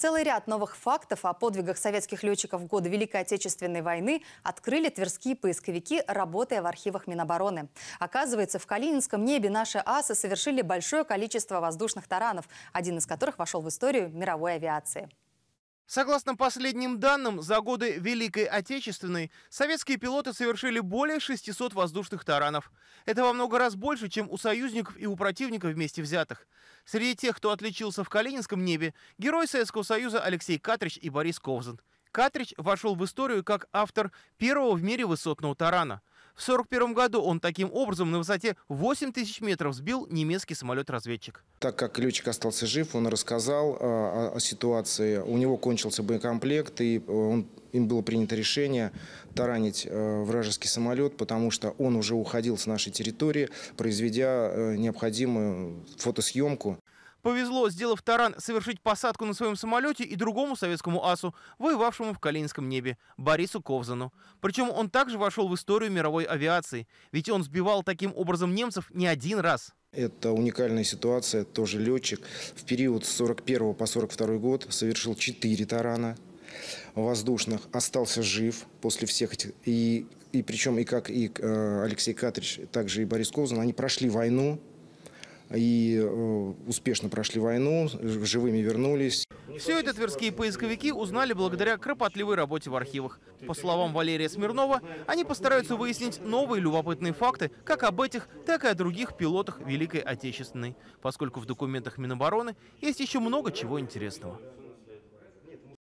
Целый ряд новых фактов о подвигах советских летчиков в годы Великой Отечественной войны открыли тверские поисковики, работая в архивах Минобороны. Оказывается, в Калининском небе наши асы совершили большое количество воздушных таранов, один из которых вошел в историю мировой авиации. Согласно последним данным, за годы Великой Отечественной советские пилоты совершили более 600 воздушных таранов. Это во много раз больше, чем у союзников и у противников вместе взятых. Среди тех, кто отличился в Калининском небе, герой Советского Союза Алексей Катрич и Борис Ковзан. Катрич вошел в историю как автор первого в мире высотного тарана – в 1941 году он таким образом на высоте 8 тысяч метров сбил немецкий самолет-разведчик. Так как летчик остался жив, он рассказал э, о ситуации. У него кончился боекомплект, и э, он им было принято решение таранить э, вражеский самолет, потому что он уже уходил с нашей территории, произведя э, необходимую фотосъемку. Повезло, сделав таран, совершить посадку на своем самолете и другому советскому асу, воевавшему в Калининском небе, Борису Ковзану. Причем он также вошел в историю мировой авиации, ведь он сбивал таким образом немцев не один раз. Это уникальная ситуация, тоже летчик. В период с 41 по 42 год совершил 4 тарана воздушных, остался жив после всех этих... И, и причем и как и э, Алексей Катрич, также и Борис Ковзан, они прошли войну, и э, успешно прошли войну, живыми вернулись. Все это тверские поисковики узнали благодаря кропотливой работе в архивах. По словам Валерия Смирнова, они постараются выяснить новые любопытные факты как об этих, так и о других пилотах Великой Отечественной, поскольку в документах Минобороны есть еще много чего интересного.